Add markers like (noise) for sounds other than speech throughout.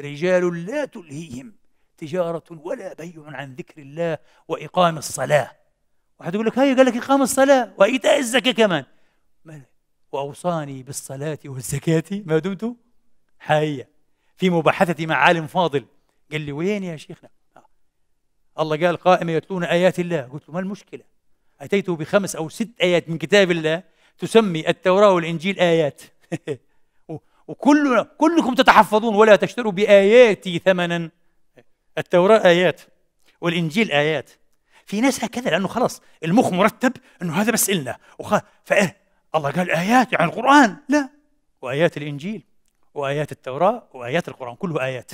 رجال لا تلهيهم تجارة ولا بيع عن ذكر الله وإقام الصلاة واحد يقول لك هاي قال لك إقام الصلاة وإيتاء الزكاة كمان وأوصاني بالصلاة والزكاة ما دمت حيا في مباحثتي مع عالم فاضل قال لي وين يا شيخنا آه. الله قال قائمة يتلون آيات الله قلت له ما المشكلة أتيت بخمس أو ست آيات من كتاب الله تسمي التوراة والإنجيل آيات (laughs) وكل كلكم تتحفظون ولا تشتروا بآياتي ثمنا التوراة آيات والإنجيل آيات في ناس هكذا لأنه خلاص المخ مرتب أنه هذا بس إلنا وخ... فإيه الله قال آيات يعني القرآن لا وآيات الإنجيل وآيات التوراة وآيات القرآن كله آيات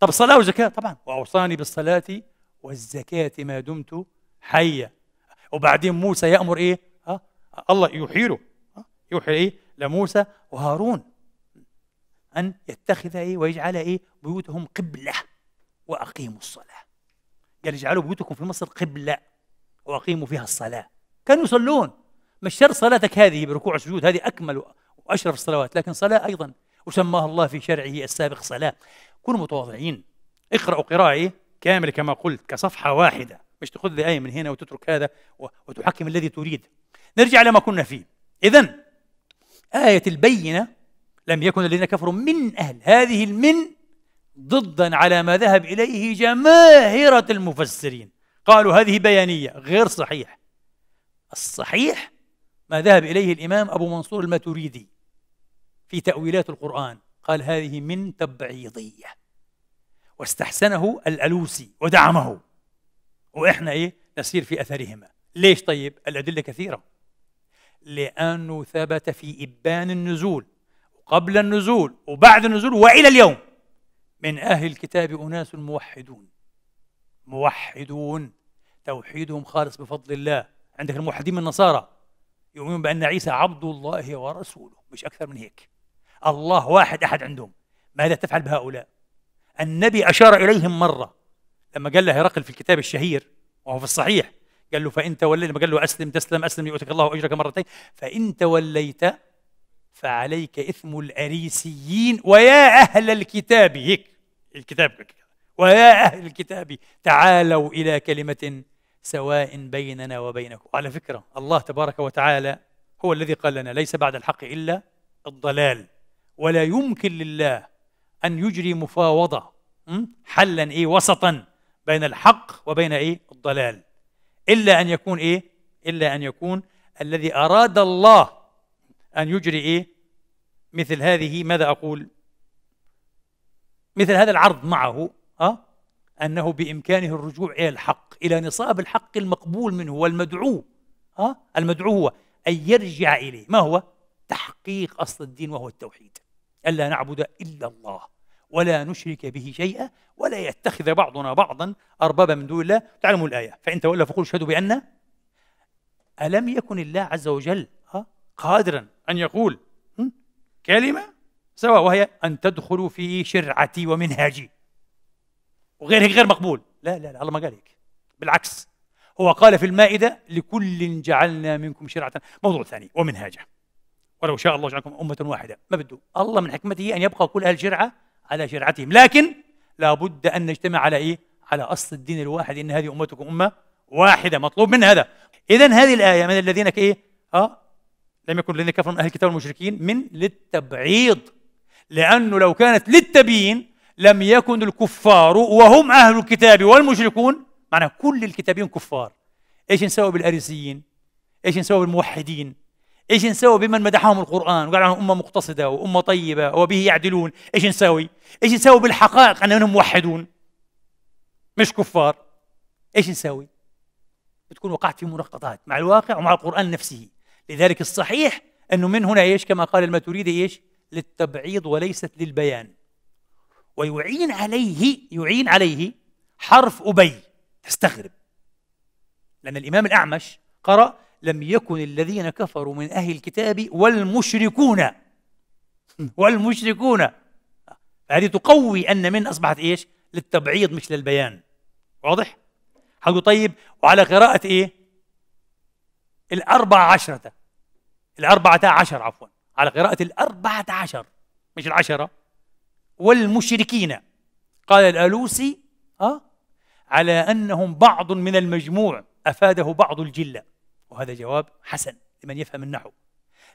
طب الصلاة والزكاة طبعا وأوصاني بالصلاة والزكاة ما دمت حيا وبعدين موسى يأمر إيه ها؟ الله يوحي له يوحي إيه لموسى وهارون أن يتخذ إيه ويجعل إيه بيوتهم قبلة وأقيموا الصلاة قال اجعلوا بيوتكم في مصر قبلة وأقيموا فيها الصلاة كانوا يصلون مش شرط صلاتك هذه بركوع السجود هذه أكمل وأشرف الصلوات لكن صلاة أيضا وسماها الله في شرعه السابق صلاة كونوا متواضعين اقرأوا قراءة إيه؟ كاملة كما قلت كصفحة واحدة مش تاخذ لي آية من هنا وتترك هذا وتحكم الذي تريد نرجع لما كنا فيه إذا آية البينة لم يكن الذين كفروا من أهل هذه المن ضدا على ما ذهب إليه جماهرة المفسرين قالوا هذه بيانية غير صحيح الصحيح ما ذهب إليه الإمام أبو منصور الماتريدي في تأويلات القرآن قال هذه من تبعيضية واستحسنه الألوسي ودعمه وإحنا إيه نسير في أثرهما ليش طيب الأدلة كثيرة لأنه ثبت في إبان النزول قبل النزول وبعد النزول والى اليوم من اهل الكتاب اناس موحدون موحدون توحيدهم خالص بفضل الله عندك الموحدين من النصارى يؤمنون بان عيسى عبد الله ورسوله مش اكثر من هيك الله واحد احد عندهم ماذا تفعل بهؤلاء النبي اشار اليهم مره لما قال له هرقل في الكتاب الشهير وهو في الصحيح قال له فان توليت لما قال له اسلم تسلم اسلم يؤتك الله اجرك مرتين فان توليت فعليك إثم الأريسيين ويا أهل الكتاب هيك الكتاب ويا أهل الكتاب تعالوا إلى كلمة سواء بيننا وبينكم على فكرة الله تبارك وتعالى هو الذي قال لنا ليس بعد الحق إلا الضلال ولا يمكن لله أن يجري مفاوضة حلا إيه وسطا بين الحق وبين إيه الضلال إلا أن يكون إيه إلا أن يكون الذي أراد الله أن يجري إيه مثل هذه ماذا أقول مثل هذا العرض معه أه؟ أنه بإمكانه الرجوع إلى الحق إلى نصاب الحق المقبول منه والمدعو أه؟ المدعو هو أن يرجع إليه ما هو تحقيق أصل الدين وهو التوحيد ألا نعبد إلا الله ولا نشرك به شيئا ولا يتخذ بعضنا بعضا أربابا من دون الله تعلموا الآية فإن تولى فقولوا اشهدوا بأن ألم يكن الله عز وجل قادرا أن يقول كلمة سواء وهي أن تدخلوا في شرعتي ومنهاجي وغير هيك غير مقبول لا لا لا الله ما قال هيك بالعكس هو قال في المائدة لكل جعلنا منكم شرعة موضوع ثاني ومنهاجا ولو شاء الله جعلكم أمة واحدة ما بده الله من حكمته أن يبقى كل أهل شرعة على شرعتهم لكن لابد أن نجتمع على إيه؟ على أصل الدين الواحد إن هذه أمتكم أمة واحدة مطلوب من هذا إذا هذه الآية من الذين إيه؟ ها آه، لم يكن الذين كفروا من اهل الكتاب والمشركين من للتبعيض لانه لو كانت للتبيين لم يكن الكفار وهم اهل الكتاب والمشركون معنى كل الكتابين كفار ايش نسوي بالاريسيين؟ ايش نسوي بالموحدين؟ ايش نسوي بمن مدحهم القران وقال عنهم امه مقتصده وامه طيبه وبه يعدلون ايش نسوي؟ ايش نسوي بالحقائق انهم موحدون؟ مش كفار ايش نسوي؟ بتكون وقعت في مناقضات مع الواقع ومع القران نفسه لذلك الصحيح أنه من هنا إيش كما قال الماتريدي إيش للتبعيض وليست للبيان ويعين عليه يعين عليه حرف أبي تستغرب لأن الإمام الأعمش قرأ لم يكن الذين كفروا من أهل الكتاب والمشركون والمشركون هذه تقوي أن من أصبحت إيش للتبعيض مش للبيان واضح؟ حلو طيب وعلى قراءة إيه؟ الأربع عشرة الأربعة عشر عفوا على قراءة الأربعة عشر مش العشرة والمشركين قال الألوسي أه؟ على أنهم بعض من المجموع أفاده بعض الجلة وهذا جواب حسن لمن يفهم النحو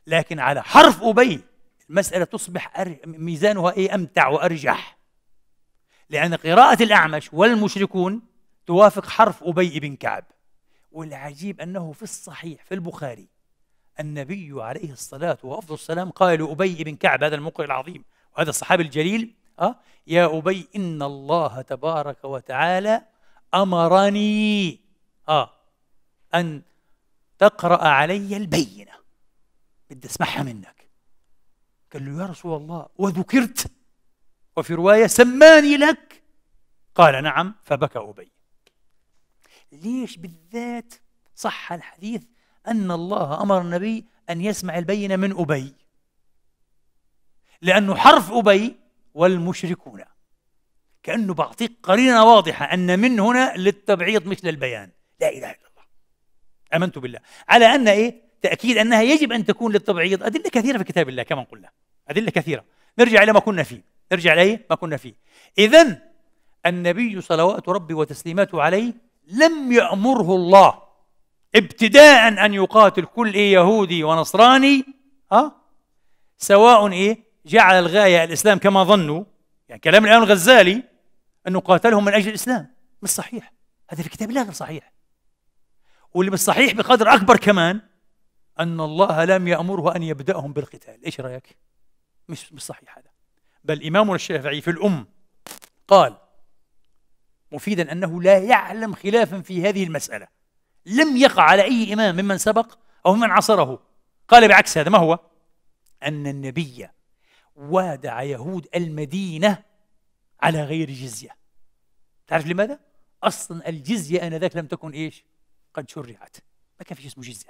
لكن على حرف أبي المسألة تصبح ميزانها إيه أمتع وأرجح لأن قراءة الأعمش والمشركون توافق حرف أبي بن كعب والعجيب أنه في الصحيح في البخاري النبي عليه الصلاة وأفضل السلام قال لأبي بن كعب هذا الموقع العظيم وهذا الصحابي الجليل أه؟ يا أبي إن الله تبارك وتعالى أمرني أه أن تقرأ علي البينة بدي أسمعها منك قال له يا رسول الله وذكرت وفي رواية سماني لك قال نعم فبكى أبي ليش بالذات صح الحديث أن الله أمر النبي أن يسمع البينة من أبي لأنه حرف أبي والمشركون كأنه بعطيك قرينة واضحة أن من هنا للتبعيض مش للبيان لا إله إلا الله آمنت بالله على أن إيه تأكيد أنها يجب أن تكون للتبعيض أدلة كثيرة في كتاب الله كما قلنا أدلة كثيرة نرجع إلى ما كنا فيه نرجع إليه إيه؟ ما كنا فيه إذا النبي صلوات ربي وتسليماته عليه لم يأمره الله ابتداء أن يقاتل كل إيه يهودي ونصراني ها سواء إيه جعل الغاية الإسلام كما ظنوا يعني كلام الإمام الغزالي أنه قاتلهم من أجل الإسلام مش صحيح هذا في كتاب الله غير صحيح واللي مش صحيح بقدر أكبر كمان أن الله لم يأمره أن يبدأهم بالقتال إيش رأيك؟ مش مش صحيح هذا بل إمامنا الشافعي في الأم قال مفيدا أنه لا يعلم خلافا في هذه المسألة لم يقع على أي إمام ممن سبق أو ممن عصره قال بعكس هذا ما هو أن النبي وادع يهود المدينة على غير جزية تعرف لماذا؟ أصلا الجزية آنذاك لم تكن إيش؟ قد شرعت ما كان في اسمه جزية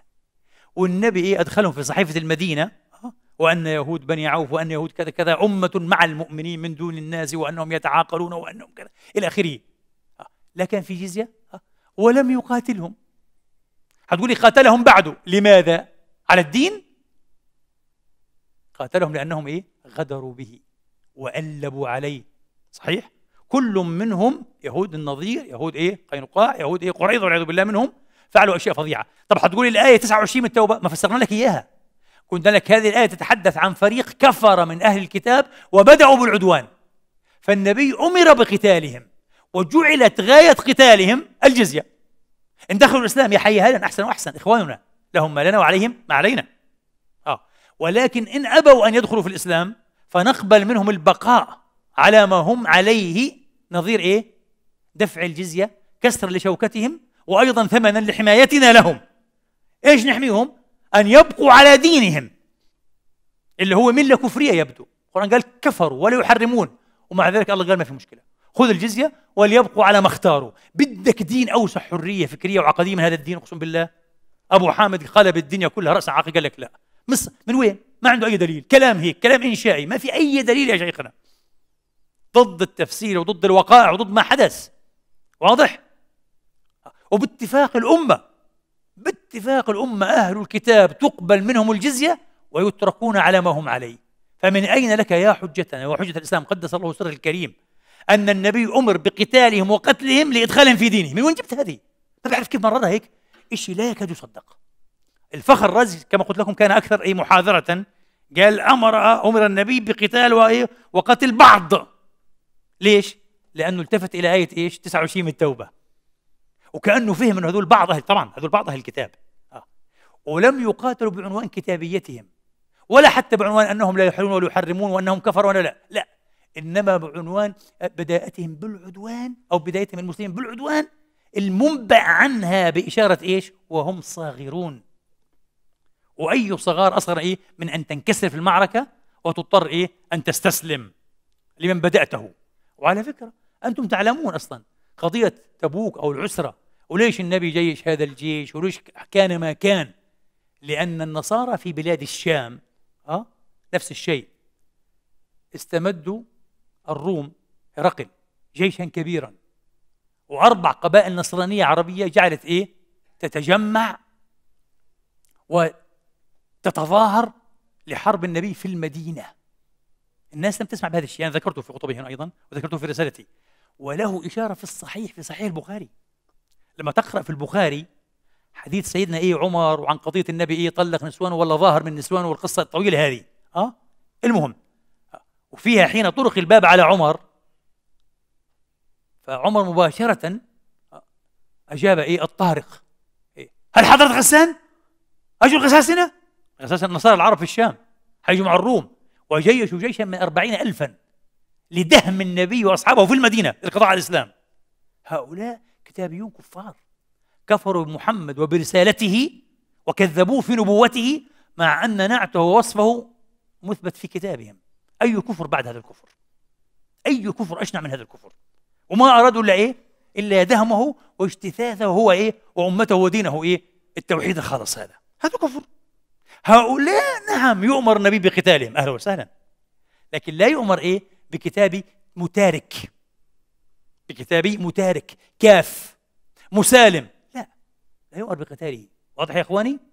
والنبي إيه أدخلهم في صحيفة المدينة أه؟ وأن يهود بني عوف وأن يهود كذا كذا أمة مع المؤمنين من دون الناس وأنهم يتعاقلون وأنهم كذا إلى آخره لا كان في جزية ولم يقاتلهم هتقولي قاتلهم بعده لماذا؟ على الدين؟ قاتلهم لأنهم إيه؟ غدروا به وألبوا عليه صحيح؟ كل منهم يهود النظير يهود إيه؟ قينقاع يهود إيه؟ قريظة والعياذ بالله منهم فعلوا أشياء فظيعة طب هتقولي الآية 29 من التوبة ما فسرنا لك إياها كنت لك هذه الآية تتحدث عن فريق كفر من أهل الكتاب وبدأوا بالعدوان فالنبي أمر بقتالهم وجعلت غاية قتالهم الجزية إن دخلوا الإسلام يا حي هذا أحسن وأحسن إخواننا لهم ما لنا وعليهم ما علينا آه. ولكن إن أبوا أن يدخلوا في الإسلام فنقبل منهم البقاء على ما هم عليه نظير إيه؟ دفع الجزية كسرا لشوكتهم وأيضا ثمنا لحمايتنا لهم إيش نحميهم؟ أن يبقوا على دينهم اللي هو ملة كفرية يبدو القرآن قال كفروا ولا يحرمون ومع ذلك الله قال ما في مشكلة خذ الجزية وليبقوا على ما اختاروا بدك دين أوسع حرية فكرية وعقدية من هذا الدين أقسم بالله أبو حامد قلب الدنيا كلها رأس عاقل قال لك لا مصر من وين؟ ما عنده أي دليل كلام هيك كلام إنشائي ما في أي دليل يا شيخنا ضد التفسير وضد الوقائع وضد ما حدث واضح؟ وباتفاق الأمة باتفاق الأمة أهل الكتاب تقبل منهم الجزية ويتركون على ما هم عليه فمن أين لك يا حجتنا وحجة الإسلام قدس الله سره الكريم أن النبي أمر بقتالهم وقتلهم لإدخالهم في دينه من وين جبت هذه؟ طيب بعرف كيف مرضها هيك إشي لا يكاد يصدق الفخر رز كما قلت لكم كان أكثر أي محاذرة قال أمر أمر النبي بقتال إيه؟ وقتل بعض ليش؟ لأنه التفت إلى آية إيش؟ 29 من التوبة وكأنه فهم أنه هذول بعض أهل طبعا هذول بعض أهل الكتاب آه. ولم يقاتلوا بعنوان كتابيتهم ولا حتى بعنوان أنهم لا يحلون ولا يحرمون وأنهم كفروا ولا لا لا إنما بعنوان بدايتهم بالعدوان أو بدايتهم المسلمين بالعدوان المنبع عنها بإشارة إيش وهم صاغرون وأي صغار أصغر إيه من أن تنكسر في المعركة وتضطر إيه أن تستسلم لمن بدأته وعلى فكرة أنتم تعلمون أصلا قضية تبوك أو العسرة وليش النبي جيش هذا الجيش وليش كان ما كان لأن النصارى في بلاد الشام أه؟ نفس الشيء استمدوا الروم هرقل جيشا كبيرا وأربع قبائل نصرانية عربية جعلت إيه؟ تتجمع وتتظاهر لحرب النبي في المدينة الناس لم تسمع بهذا الشيء أنا ذكرته في خطبي هنا أيضا وذكرته في رسالتي وله إشارة في الصحيح في صحيح البخاري لما تقرأ في البخاري حديث سيدنا إيه عمر وعن قضية النبي إيه طلق نسوانه ولا ظاهر من نسوانه والقصة الطويلة هذه أه؟ المهم وفيها حين طرق الباب على عمر فعمر مباشرة أجاب إيه الطارق إيه هل حضرت غسان؟ أجل غساسنا؟ غساسنة النصارى العرب في الشام حيجمعوا الروم وجيشوا جيشا من أربعين ألفا لدهم النبي وأصحابه في المدينة على الإسلام هؤلاء كتابيون كفار كفروا بمحمد وبرسالته وكذبوه في نبوته مع أن نعته ووصفه مثبت في كتابهم أي كفر بعد هذا الكفر أي كفر أشنع من هذا الكفر وما أرادوا إلا إيه إلا دهمه واجتثاثه هو إيه وأمته ودينه إيه التوحيد الخالص هذا هذا كفر هؤلاء نعم يؤمر النبي بقتالهم أهلا وسهلا لكن لا يؤمر إيه بكتاب متارك بكتاب متارك كاف مسالم لا لا يؤمر بقتاله واضح يا إخواني